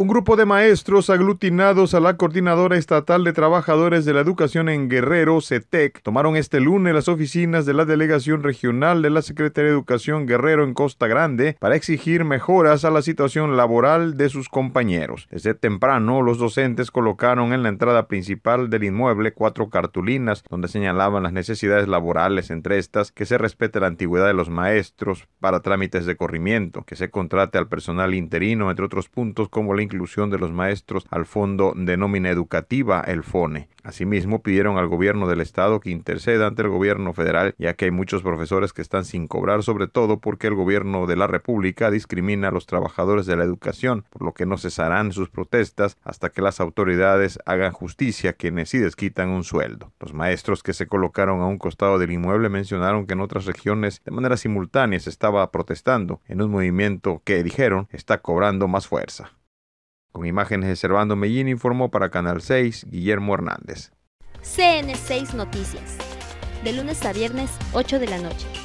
Un grupo de maestros aglutinados a la Coordinadora Estatal de Trabajadores de la Educación en Guerrero, CETEC, e tomaron este lunes las oficinas de la Delegación Regional de la Secretaría de Educación Guerrero en Costa Grande para exigir mejoras a la situación laboral de sus compañeros. Desde temprano, los docentes colocaron en la entrada principal del inmueble cuatro cartulinas donde señalaban las necesidades laborales, entre estas que se respete la antigüedad de los maestros para trámites de corrimiento, que se contrate al personal interino, entre otros puntos como la inclusión de los maestros al Fondo de Nómina Educativa, el FONE. Asimismo, pidieron al gobierno del estado que interceda ante el gobierno federal, ya que hay muchos profesores que están sin cobrar, sobre todo porque el gobierno de la República discrimina a los trabajadores de la educación, por lo que no cesarán sus protestas hasta que las autoridades hagan justicia quienes sí desquitan un sueldo. Los maestros que se colocaron a un costado del inmueble mencionaron que en otras regiones de manera simultánea se estaba protestando en un movimiento que dijeron está cobrando más fuerza. Con imágenes de Servando Mellín informó para Canal 6 Guillermo Hernández. CN6 Noticias. De lunes a viernes, 8 de la noche.